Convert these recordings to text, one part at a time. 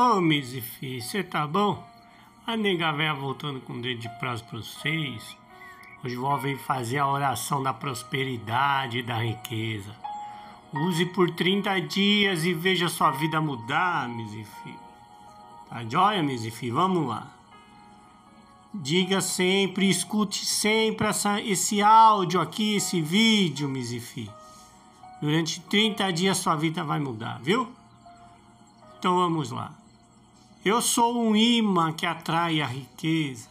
Ô, oh, você tá bom? A nega véia voltando com o dedo de prazo pra vocês. Hoje vou vir fazer a oração da prosperidade e da riqueza. Use por 30 dias e veja sua vida mudar, Mizifi. Tá joia, Mizifi? Vamos lá. Diga sempre, escute sempre essa, esse áudio aqui, esse vídeo, Mizifi. Durante 30 dias sua vida vai mudar, viu? Então vamos lá. Eu sou um imã que atrai a riqueza.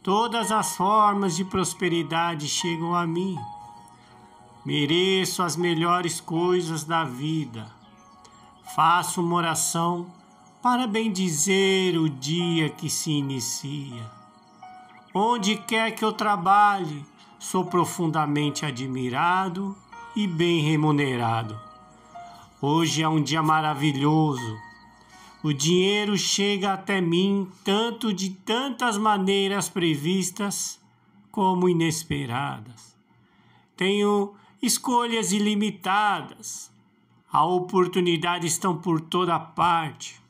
Todas as formas de prosperidade chegam a mim. Mereço as melhores coisas da vida. Faço uma oração para bendizer o dia que se inicia. Onde quer que eu trabalhe, sou profundamente admirado e bem remunerado. Hoje é um dia maravilhoso o dinheiro chega até mim tanto de tantas maneiras previstas como inesperadas. Tenho escolhas ilimitadas. A oportunidade estão por toda parte.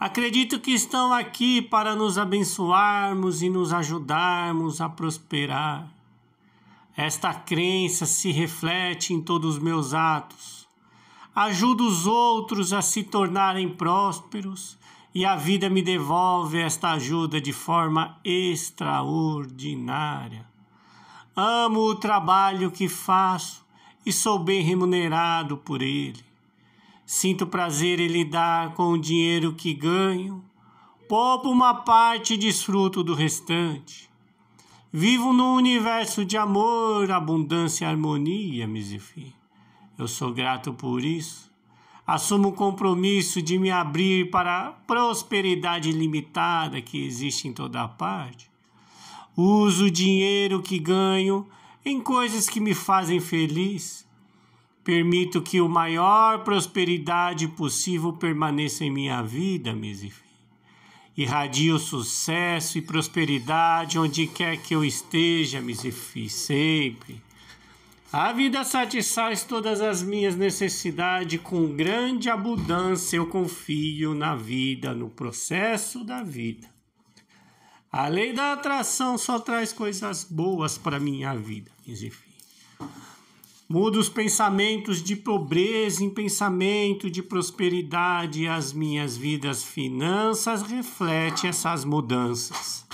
Acredito que estão aqui para nos abençoarmos e nos ajudarmos a prosperar. Esta crença se reflete em todos os meus atos ajudo os outros a se tornarem prósperos e a vida me devolve esta ajuda de forma extraordinária. Amo o trabalho que faço e sou bem remunerado por ele. Sinto prazer em lidar com o dinheiro que ganho, poupo uma parte e desfruto do restante. Vivo num universo de amor, abundância e harmonia, Mizifi. Eu sou grato por isso. Assumo o compromisso de me abrir para a prosperidade limitada que existe em toda parte. Uso o dinheiro que ganho em coisas que me fazem feliz. Permito que o maior prosperidade possível permaneça em minha vida, meus Irradio sucesso e prosperidade onde quer que eu esteja, Mizifi, sempre. A vida satisfaz todas as minhas necessidades com grande abundância. Eu confio na vida, no processo da vida. A lei da atração só traz coisas boas para minha vida, meus Mudo os pensamentos de pobreza em pensamento de prosperidade. As minhas vidas finanças refletem essas mudanças.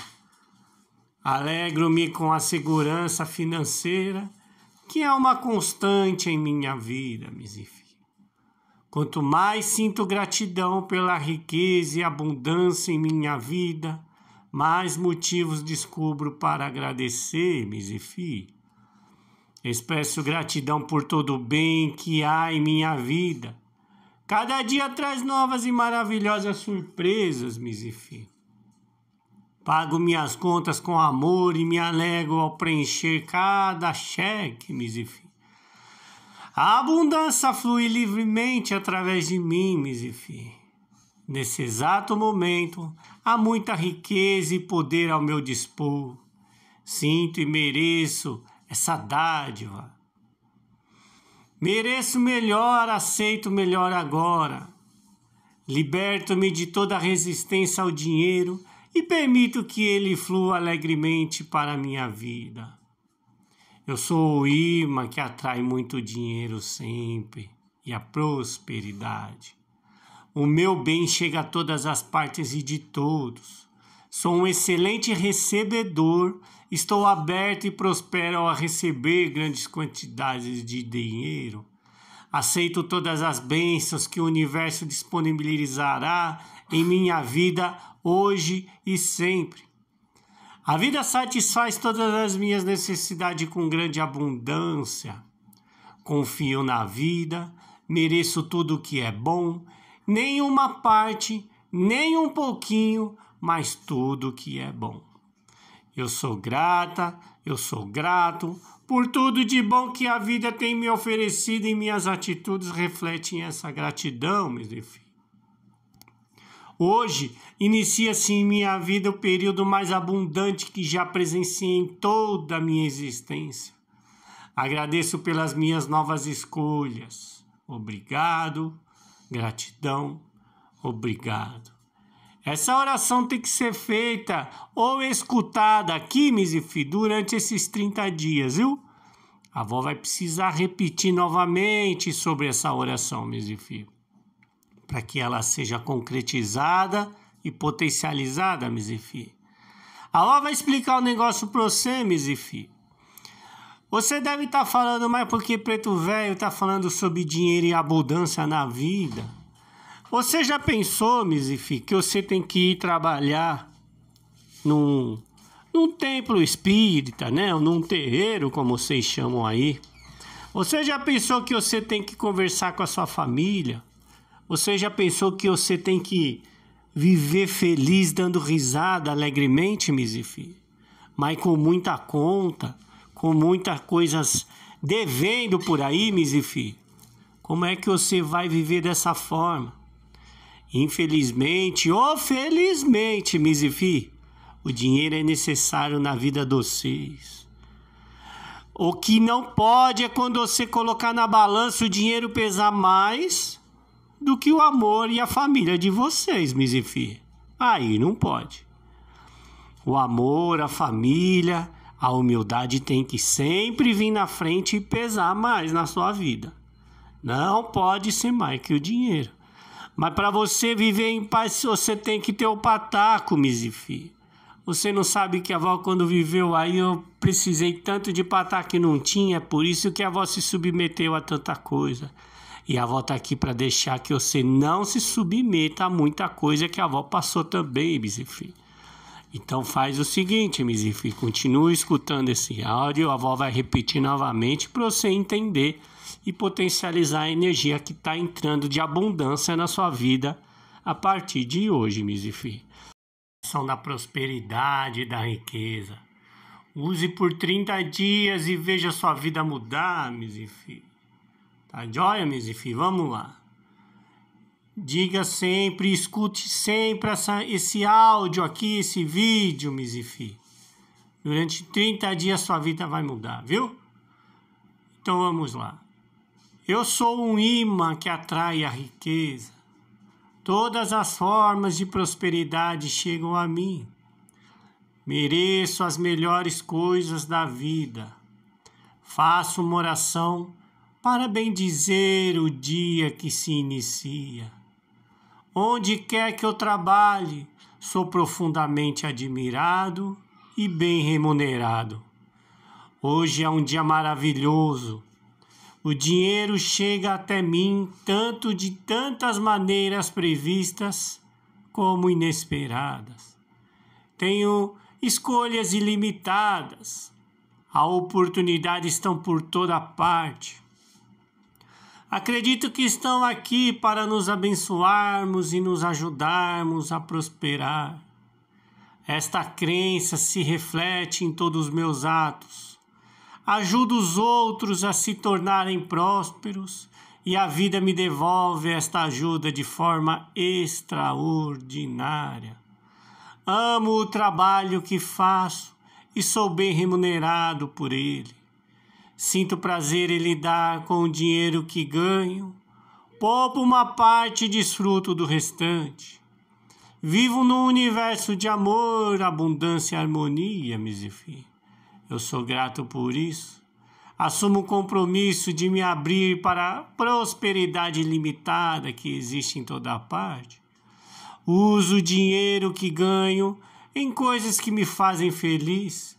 Alegro-me com a segurança financeira que é uma constante em minha vida, Mizif. Quanto mais sinto gratidão pela riqueza e abundância em minha vida, mais motivos descubro para agradecer, Mizifi. Expresso gratidão por todo o bem que há em minha vida. Cada dia traz novas e maravilhosas surpresas, Mizifi. Pago minhas contas com amor e me alegro ao preencher cada cheque, Mizifim. A abundância flui livremente através de mim, Mizifim. Nesse exato momento, há muita riqueza e poder ao meu dispor. Sinto e mereço essa dádiva. Mereço melhor, aceito melhor agora. Liberto-me de toda resistência ao dinheiro e permito que ele flua alegremente para a minha vida. Eu sou o imã que atrai muito dinheiro sempre e a prosperidade. O meu bem chega a todas as partes e de todos. Sou um excelente recebedor, estou aberto e prospero a receber grandes quantidades de dinheiro. Aceito todas as bênçãos que o universo disponibilizará em minha vida hoje e sempre. A vida satisfaz todas as minhas necessidades com grande abundância. Confio na vida, mereço tudo o que é bom, nem uma parte, nem um pouquinho, mas tudo o que é bom. Eu sou grata, eu sou grato por tudo de bom que a vida tem me oferecido e minhas atitudes refletem essa gratidão, meus filhos. Hoje inicia-se em assim, minha vida o período mais abundante que já presenciei em toda a minha existência. Agradeço pelas minhas novas escolhas. Obrigado, gratidão, obrigado. Essa oração tem que ser feita ou escutada aqui, Mizifi, durante esses 30 dias, viu? A avó vai precisar repetir novamente sobre essa oração, Mizifi para que ela seja concretizada e potencializada, Mizifi. Ló vai explicar o um negócio para você, Mizifi. Você deve estar tá falando, mas porque preto velho está falando sobre dinheiro e abundância na vida? Você já pensou, Mizifi, que você tem que ir trabalhar num, num templo espírita, né? num terreiro, como vocês chamam aí? Você já pensou que você tem que conversar com a sua família? Você já pensou que você tem que viver feliz dando risada alegremente, Mizifi? Mas com muita conta, com muitas coisas devendo por aí, Mizifi? Como é que você vai viver dessa forma? Infelizmente ou oh, felizmente, Mizifi, o dinheiro é necessário na vida de vocês. O que não pode é quando você colocar na balança o dinheiro pesar mais do que o amor e a família de vocês, Mizifi. Aí não pode. O amor, a família, a humildade tem que sempre vir na frente e pesar mais na sua vida. Não pode ser mais que o dinheiro. Mas para você viver em paz, você tem que ter o pataco, Mizifi. Você não sabe que a avó, quando viveu aí, eu precisei tanto de pataco que não tinha, é por isso que a avó se submeteu a tanta coisa. E a avó tá aqui para deixar que você não se submeta a muita coisa que a avó passou também, Mizifi. Então faz o seguinte, Mizifi, continue escutando esse áudio, a avó vai repetir novamente para você entender e potencializar a energia que está entrando de abundância na sua vida a partir de hoje, Mizifi. São da prosperidade e da riqueza. Use por 30 dias e veja sua vida mudar, Mizifi. Tá joia, meus filhos? Vamos lá. Diga sempre, escute sempre essa, esse áudio aqui, esse vídeo, meus filhos. Durante 30 dias sua vida vai mudar, viu? Então vamos lá. Eu sou um imã que atrai a riqueza. Todas as formas de prosperidade chegam a mim. Mereço as melhores coisas da vida. Faço uma oração para dizer o dia que se inicia. Onde quer que eu trabalhe, sou profundamente admirado e bem remunerado. Hoje é um dia maravilhoso. O dinheiro chega até mim tanto de tantas maneiras previstas como inesperadas. Tenho escolhas ilimitadas. As oportunidades estão por toda parte. Acredito que estão aqui para nos abençoarmos e nos ajudarmos a prosperar. Esta crença se reflete em todos os meus atos. Ajudo os outros a se tornarem prósperos e a vida me devolve esta ajuda de forma extraordinária. Amo o trabalho que faço e sou bem remunerado por ele. Sinto prazer em lidar com o dinheiro que ganho. Poupo uma parte e desfruto do restante. Vivo num universo de amor, abundância e harmonia, Mizifi. Eu sou grato por isso. Assumo o compromisso de me abrir para a prosperidade limitada que existe em toda parte. Uso o dinheiro que ganho em coisas que me fazem feliz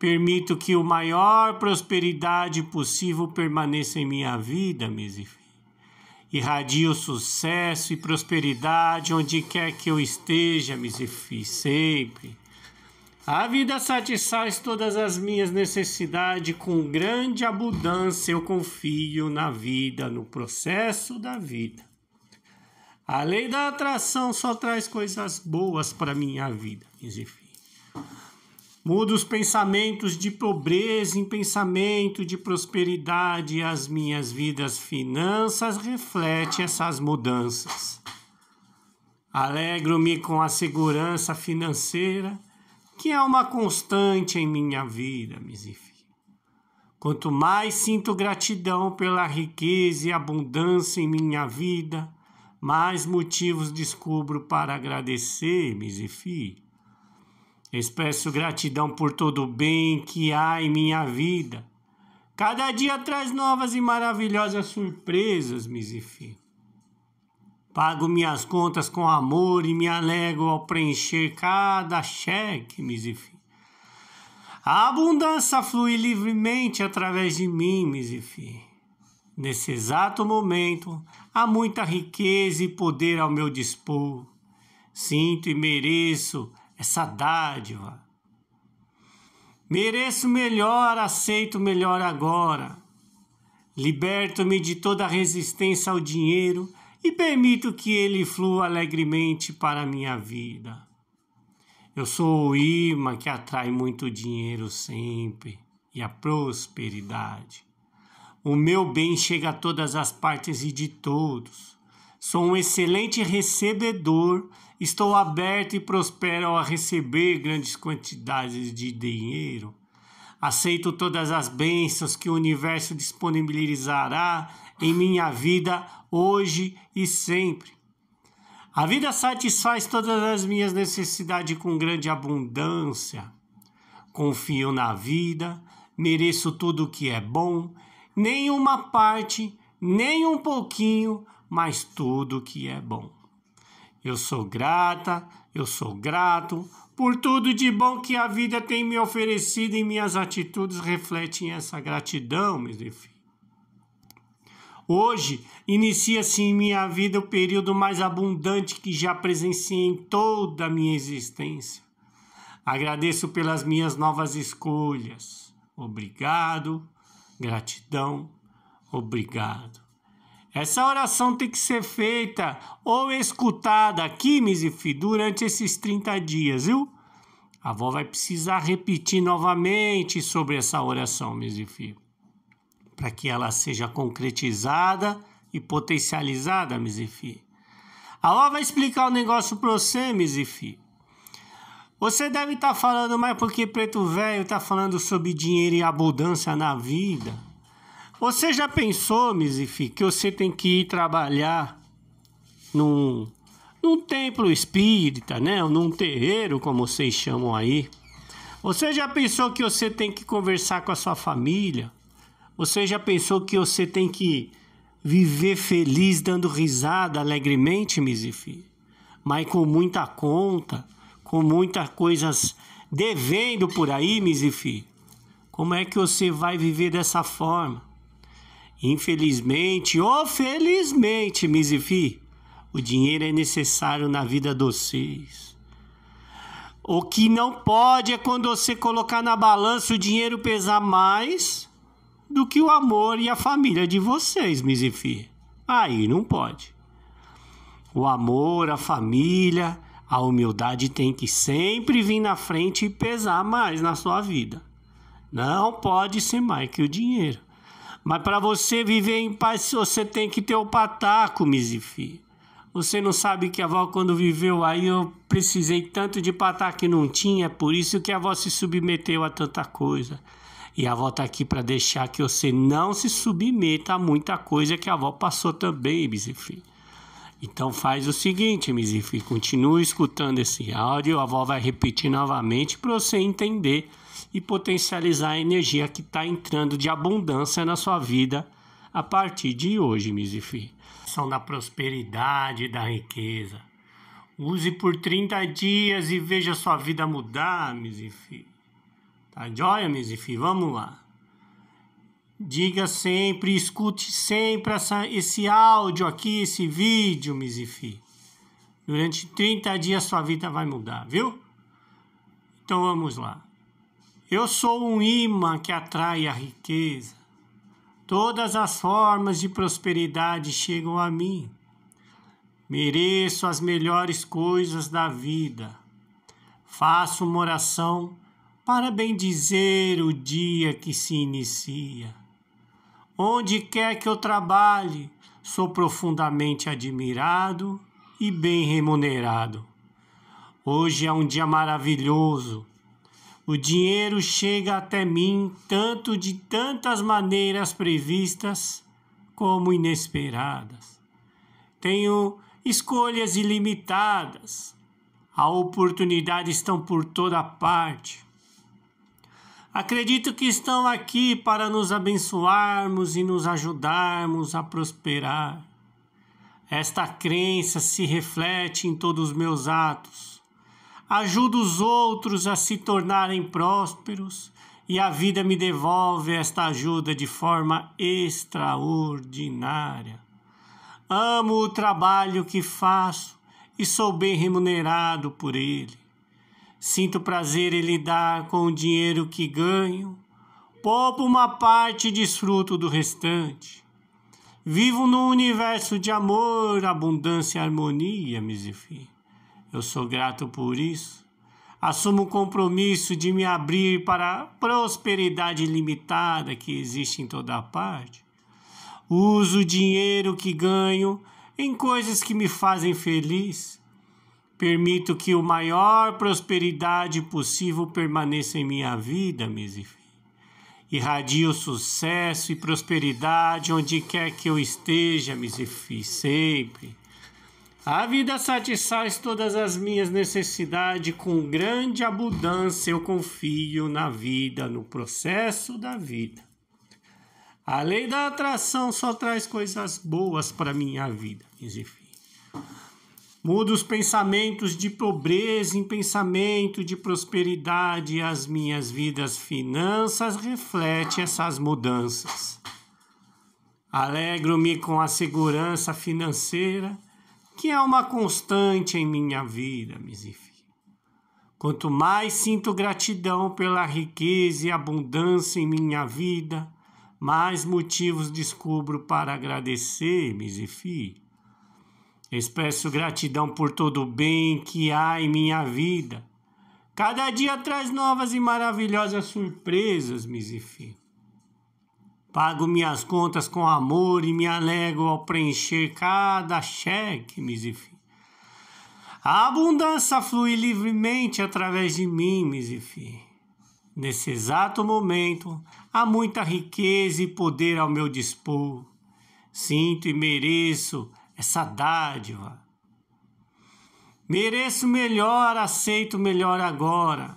Permito que o maior prosperidade possível permaneça em minha vida, Mizif. Irradio sucesso e prosperidade onde quer que eu esteja, Mizif, sempre. A vida satisfaz todas as minhas necessidades com grande abundância. Eu confio na vida, no processo da vida. A lei da atração só traz coisas boas para minha vida, Mizif. Muda os pensamentos de pobreza em pensamento de prosperidade. As minhas vidas finanças refletem essas mudanças. Alegro-me com a segurança financeira, que é uma constante em minha vida, misefi Quanto mais sinto gratidão pela riqueza e abundância em minha vida, mais motivos descubro para agradecer, misefi Expresso gratidão por todo o bem que há em minha vida. Cada dia traz novas e maravilhosas surpresas, Mizifi. Pago minhas contas com amor e me alego ao preencher cada cheque, Mizifi. A abundância flui livremente através de mim, Mizifi. Nesse exato momento, há muita riqueza e poder ao meu dispor. Sinto e mereço essa dádiva. Mereço melhor, aceito melhor agora. Liberto-me de toda resistência ao dinheiro e permito que ele flua alegremente para a minha vida. Eu sou o imã que atrai muito dinheiro sempre e a prosperidade. O meu bem chega a todas as partes e de todos. Sou um excelente recebedor, estou aberto e prospero a receber grandes quantidades de dinheiro. Aceito todas as bênçãos que o universo disponibilizará em minha vida hoje e sempre. A vida satisfaz todas as minhas necessidades com grande abundância. Confio na vida, mereço tudo o que é bom, nem uma parte, nem um pouquinho mas tudo que é bom. Eu sou grata, eu sou grato por tudo de bom que a vida tem me oferecido e minhas atitudes refletem essa gratidão, meus Deus. Hoje inicia-se em minha vida o período mais abundante que já presenciei em toda a minha existência. Agradeço pelas minhas novas escolhas. Obrigado, gratidão, obrigado. Essa oração tem que ser feita ou escutada aqui, Mizifi, durante esses 30 dias, viu? A avó vai precisar repetir novamente sobre essa oração, Mizifi, para que ela seja concretizada e potencializada, Mizifi. A avó vai explicar o um negócio para você, Mizifi. Você deve estar tá falando, mas porque preto velho está falando sobre dinheiro e abundância na vida? Você já pensou, Mizifi, que você tem que ir trabalhar num, num templo espírita, né? Num terreiro, como vocês chamam aí. Você já pensou que você tem que conversar com a sua família? Você já pensou que você tem que viver feliz, dando risada alegremente, Mizifi? Mas com muita conta, com muitas coisas devendo por aí, Mizifi? Como é que você vai viver dessa forma? Infelizmente ou oh, felizmente, Mizifi, o dinheiro é necessário na vida de vocês. O que não pode é quando você colocar na balança o dinheiro pesar mais do que o amor e a família de vocês, Mizifi. Aí não pode. O amor, a família, a humildade tem que sempre vir na frente e pesar mais na sua vida. Não pode ser mais que o dinheiro. Mas para você viver em paz, você tem que ter o pataco, Mizifi. Você não sabe que a avó, quando viveu aí, eu precisei tanto de pataco que não tinha, é por isso que a avó se submeteu a tanta coisa. E a avó está aqui para deixar que você não se submeta a muita coisa que a avó passou também, Mizifi. Então faz o seguinte, Mizifi, continue escutando esse áudio, a avó vai repetir novamente para você entender e potencializar a energia que está entrando de abundância na sua vida a partir de hoje, Mizifi. São da prosperidade e da riqueza. Use por 30 dias e veja sua vida mudar, Mizifi. Tá joia, Mizifi? Vamos lá. Diga sempre, escute sempre essa, esse áudio aqui, esse vídeo, Mizifi. Durante 30 dias sua vida vai mudar, viu? Então vamos lá. Eu sou um imã que atrai a riqueza. Todas as formas de prosperidade chegam a mim. Mereço as melhores coisas da vida. Faço uma oração para bendizer o dia que se inicia. Onde quer que eu trabalhe, sou profundamente admirado e bem remunerado. Hoje é um dia maravilhoso o dinheiro chega até mim tanto de tantas maneiras previstas como inesperadas. Tenho escolhas ilimitadas. A oportunidades estão por toda parte. Acredito que estão aqui para nos abençoarmos e nos ajudarmos a prosperar. Esta crença se reflete em todos os meus atos ajudo os outros a se tornarem prósperos e a vida me devolve esta ajuda de forma extraordinária. Amo o trabalho que faço e sou bem remunerado por ele. Sinto prazer em lidar com o dinheiro que ganho, poupo uma parte e desfruto do restante. Vivo num universo de amor, abundância e harmonia, Mizifi. Eu sou grato por isso. Assumo o compromisso de me abrir para a prosperidade limitada que existe em toda parte. Uso o dinheiro que ganho em coisas que me fazem feliz. Permito que o maior prosperidade possível permaneça em minha vida, meus Irradio sucesso e prosperidade onde quer que eu esteja, meus sempre. A vida satisfaz todas as minhas necessidades com grande abundância. Eu confio na vida, no processo da vida. A lei da atração só traz coisas boas para minha vida, meus filhos. os pensamentos de pobreza em pensamento de prosperidade. As minhas vidas finanças refletem essas mudanças. Alegro-me com a segurança financeira que é uma constante em minha vida, Mizif. Quanto mais sinto gratidão pela riqueza e abundância em minha vida, mais motivos descubro para agradecer, Mizifi. Expresso gratidão por todo o bem que há em minha vida. Cada dia traz novas e maravilhosas surpresas, Mizifi. Pago minhas contas com amor e me alegro ao preencher cada cheque, Mizifim. A abundância flui livremente através de mim, Mizifim. Nesse exato momento, há muita riqueza e poder ao meu dispor. Sinto e mereço essa dádiva. Mereço melhor, aceito melhor agora.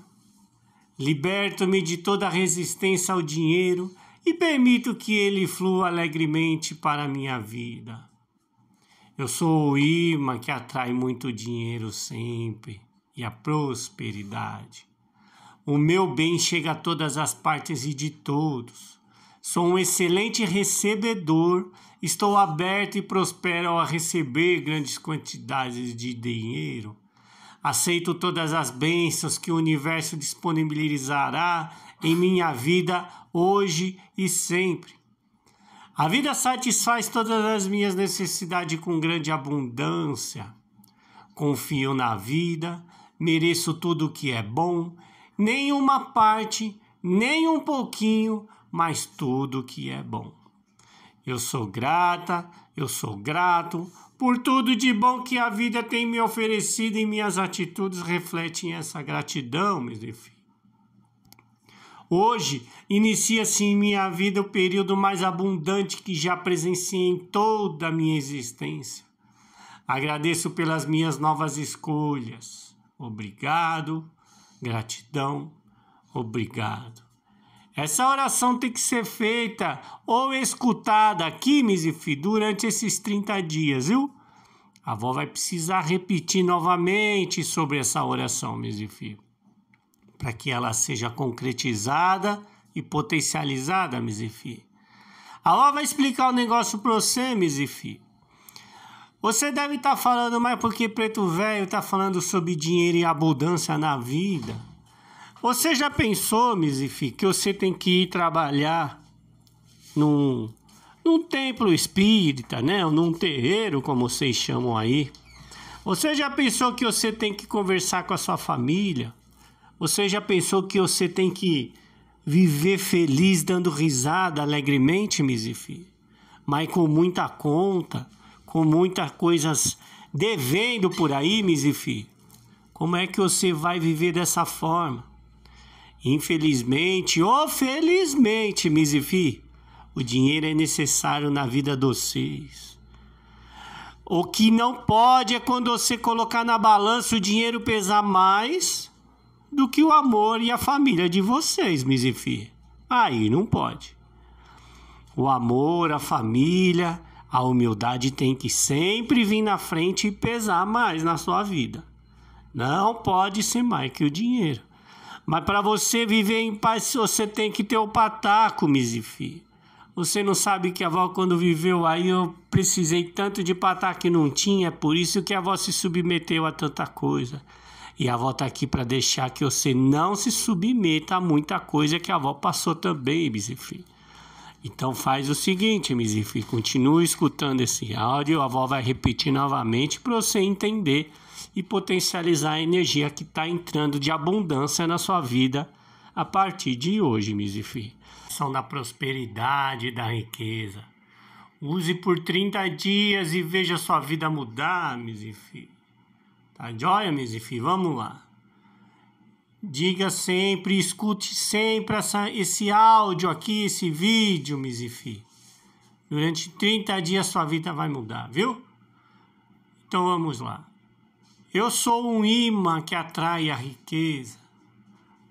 Liberto-me de toda resistência ao dinheiro e permito que ele flua alegremente para a minha vida. Eu sou o imã que atrai muito dinheiro sempre e a prosperidade. O meu bem chega a todas as partes e de todos. Sou um excelente recebedor, estou aberto e prospero a receber grandes quantidades de dinheiro. Aceito todas as bênçãos que o universo disponibilizará em minha vida hoje e sempre. A vida satisfaz todas as minhas necessidades com grande abundância. Confio na vida, mereço tudo o que é bom, nem uma parte, nem um pouquinho, mas tudo o que é bom. Eu sou grata, eu sou grato por tudo de bom que a vida tem me oferecido e minhas atitudes refletem essa gratidão, meus filhos. Hoje inicia-se em minha vida o período mais abundante que já presenciei em toda a minha existência. Agradeço pelas minhas novas escolhas. Obrigado, gratidão, obrigado. Essa oração tem que ser feita ou escutada aqui, Mizifi, durante esses 30 dias, viu? A avó vai precisar repetir novamente sobre essa oração, Mizifi para que ela seja concretizada e potencializada, Mizifi. Ló vai explicar o um negócio para você, Mizifi. Você deve estar tá falando, mas porque preto velho está falando sobre dinheiro e abundância na vida? Você já pensou, Mizifi, que você tem que ir trabalhar num, num templo espírita, né? Num terreiro, como vocês chamam aí. Você já pensou que você tem que conversar com a sua família? Você já pensou que você tem que viver feliz dando risada alegremente, Mizifi? Mas com muita conta, com muitas coisas devendo por aí, Mizifi? Como é que você vai viver dessa forma? Infelizmente ou oh, felizmente, Mizifi, o dinheiro é necessário na vida de vocês. O que não pode é quando você colocar na balança o dinheiro pesar mais do que o amor e a família de vocês, Mizifi. Aí não pode. O amor, a família, a humildade tem que sempre vir na frente e pesar mais na sua vida. Não pode ser mais que o dinheiro. Mas para você viver em paz, você tem que ter o pataco, Mizifi. Você não sabe que a avó, quando viveu aí, eu precisei tanto de pataco que não tinha, por isso que a avó se submeteu a tanta coisa. E a avó está aqui para deixar que você não se submeta a muita coisa que a avó passou também, Mizifi. Então faz o seguinte, Mizifi, continue escutando esse áudio, a avó vai repetir novamente para você entender e potencializar a energia que está entrando de abundância na sua vida a partir de hoje, Mizifi. São da prosperidade e da riqueza. Use por 30 dias e veja sua vida mudar, Mizifi. Tá joia, meus filhos? Vamos lá. Diga sempre, escute sempre essa, esse áudio aqui, esse vídeo, Mizifi. Durante 30 dias sua vida vai mudar, viu? Então vamos lá. Eu sou um imã que atrai a riqueza.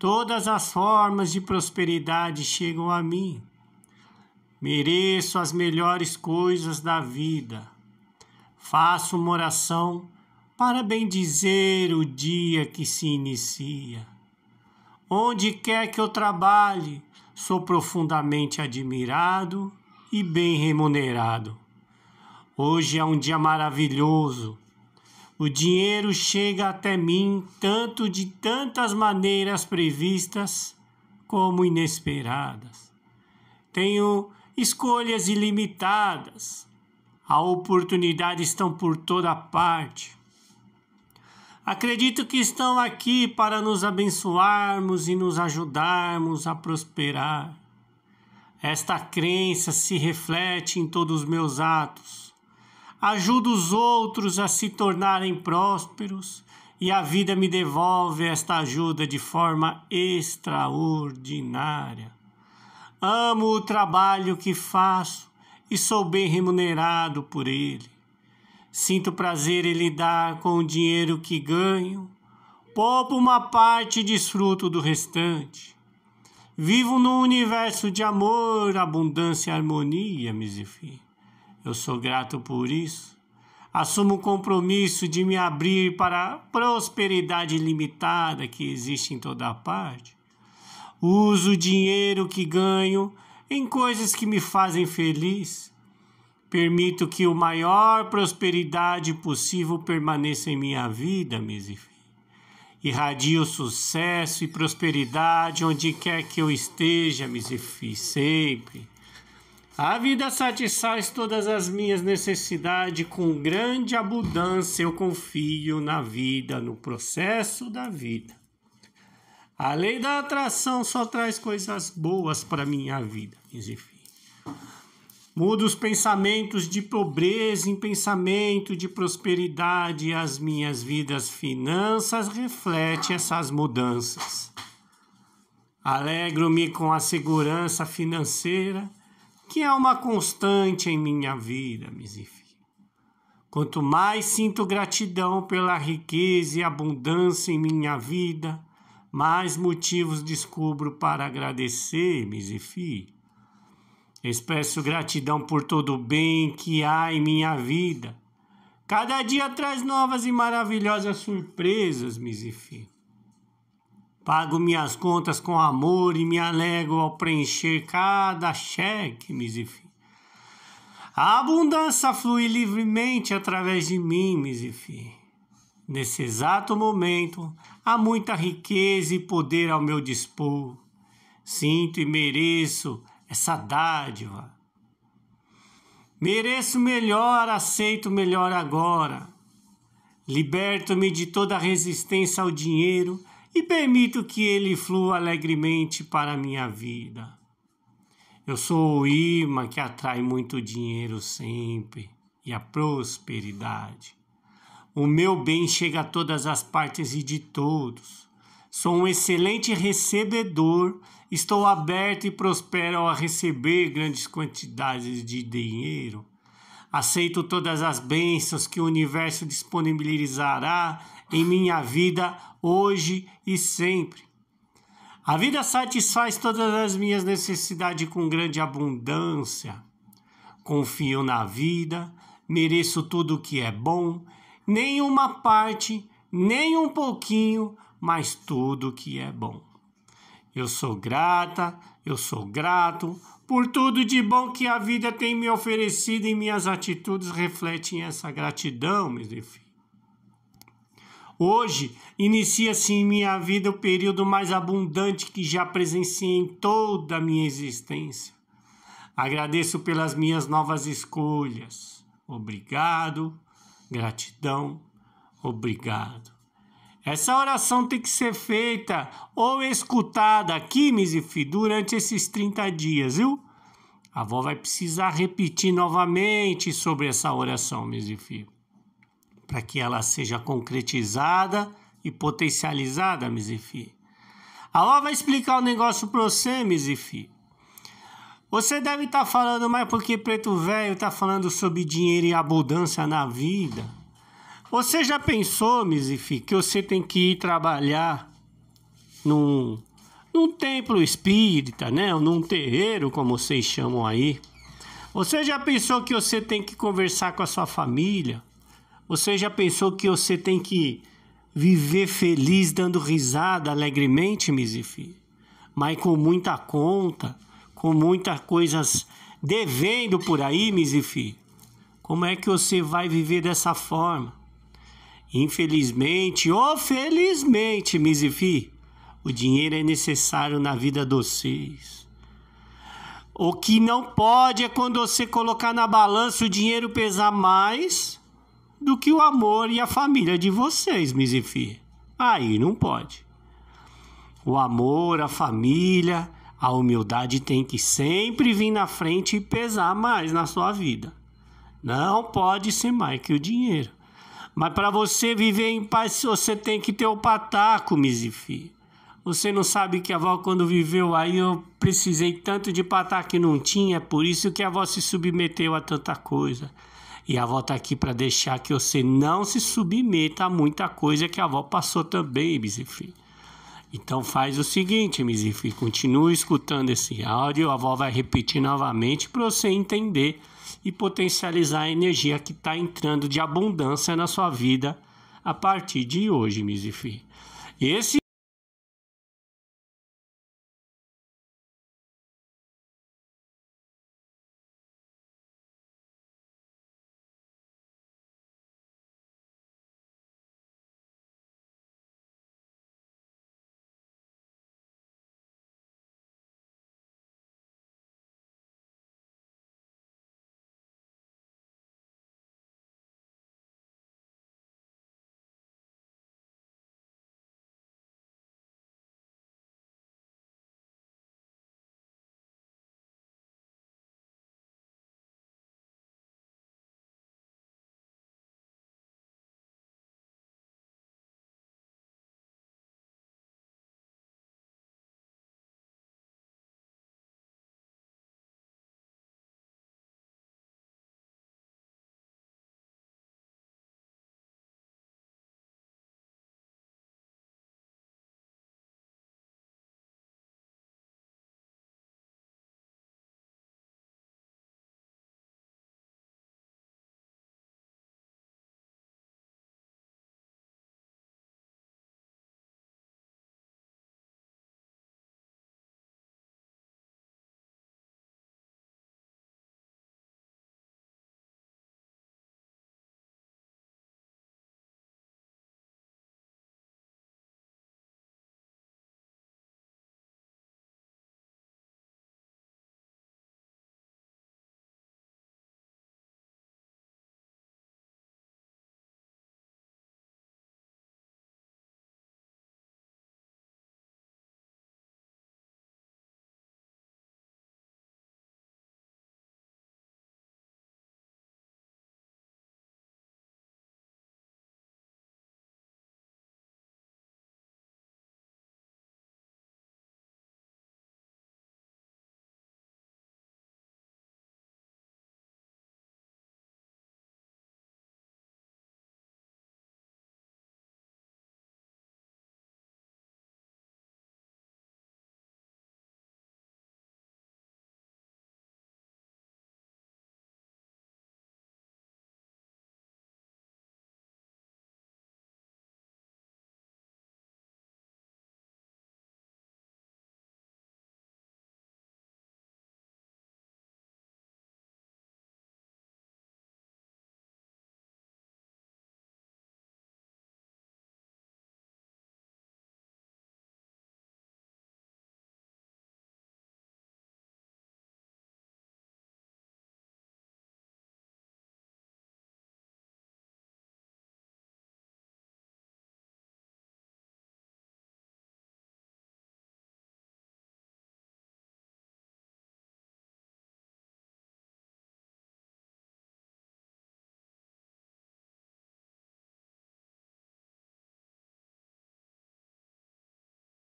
Todas as formas de prosperidade chegam a mim. Mereço as melhores coisas da vida. Faço uma oração para bem dizer o dia que se inicia. Onde quer que eu trabalhe, sou profundamente admirado e bem remunerado. Hoje é um dia maravilhoso. O dinheiro chega até mim tanto de tantas maneiras previstas como inesperadas. Tenho escolhas ilimitadas. as oportunidades estão por toda parte. Acredito que estão aqui para nos abençoarmos e nos ajudarmos a prosperar. Esta crença se reflete em todos os meus atos. Ajudo os outros a se tornarem prósperos e a vida me devolve esta ajuda de forma extraordinária. Amo o trabalho que faço e sou bem remunerado por ele. Sinto prazer em lidar com o dinheiro que ganho. Poupo uma parte e desfruto do restante. Vivo num universo de amor, abundância e harmonia, Mizifi. Eu sou grato por isso. Assumo o compromisso de me abrir para a prosperidade limitada que existe em toda parte. Uso o dinheiro que ganho em coisas que me fazem feliz Permito que o maior prosperidade possível permaneça em minha vida, Mizif. Irradio sucesso e prosperidade onde quer que eu esteja, Mizif, sempre. A vida satisfaz todas as minhas necessidades com grande abundância. Eu confio na vida, no processo da vida. A lei da atração só traz coisas boas para minha vida, Mizif. Muda os pensamentos de pobreza em pensamento de prosperidade. As minhas vidas finanças refletem essas mudanças. Alegro-me com a segurança financeira, que é uma constante em minha vida, misefi. Quanto mais sinto gratidão pela riqueza e abundância em minha vida, mais motivos descubro para agradecer, misefi. Expresso gratidão por todo o bem que há em minha vida. Cada dia traz novas e maravilhosas surpresas, Mizifi. Pago minhas contas com amor e me alegro ao preencher cada cheque, Mizifi. A abundância flui livremente através de mim, Mizifi. Nesse exato momento, há muita riqueza e poder ao meu dispor. Sinto e mereço essa dádiva. Mereço melhor, aceito melhor agora. Liberto-me de toda resistência ao dinheiro e permito que ele flua alegremente para a minha vida. Eu sou o imã que atrai muito dinheiro sempre e a prosperidade. O meu bem chega a todas as partes e de todos. Sou um excelente recebedor, estou aberto e prospero a receber grandes quantidades de dinheiro. Aceito todas as bênçãos que o universo disponibilizará em minha vida hoje e sempre. A vida satisfaz todas as minhas necessidades com grande abundância. Confio na vida, mereço tudo o que é bom, nem uma parte, nem um pouquinho mas tudo que é bom. Eu sou grata, eu sou grato por tudo de bom que a vida tem me oferecido e minhas atitudes refletem essa gratidão, meu deus. Hoje inicia-se em minha vida o período mais abundante que já presenciei em toda a minha existência. Agradeço pelas minhas novas escolhas. Obrigado, gratidão, obrigado. Essa oração tem que ser feita ou escutada aqui, Mizifi, durante esses 30 dias, viu? A avó vai precisar repetir novamente sobre essa oração, Mizifi, para que ela seja concretizada e potencializada, Mizifi. A avó vai explicar o um negócio para você, Mizifi. Você deve estar tá falando, mas porque preto velho está falando sobre dinheiro e abundância na vida? Você já pensou, Mizifi, que você tem que ir trabalhar num, num templo espírita, né? Num terreiro, como vocês chamam aí. Você já pensou que você tem que conversar com a sua família? Você já pensou que você tem que viver feliz, dando risada alegremente, Mizifi? Mas com muita conta, com muitas coisas devendo por aí, Mizifi? Como é que você vai viver dessa forma? Infelizmente ou oh, felizmente, Mizifi, o dinheiro é necessário na vida de vocês. O que não pode é quando você colocar na balança o dinheiro pesar mais do que o amor e a família de vocês, Mizifi. Aí não pode. O amor, a família, a humildade tem que sempre vir na frente e pesar mais na sua vida. Não pode ser mais que o dinheiro. Mas para você viver em paz, você tem que ter o pataco, Mizifi. Você não sabe que a avó, quando viveu aí, eu precisei tanto de pataco que não tinha, é por isso que a avó se submeteu a tanta coisa. E a avó está aqui para deixar que você não se submeta a muita coisa que a avó passou também, Mizifi. Então faz o seguinte, Mizifi, continue escutando esse áudio, a avó vai repetir novamente para você entender e potencializar a energia que está entrando de abundância na sua vida a partir de hoje, Mizifi. Esse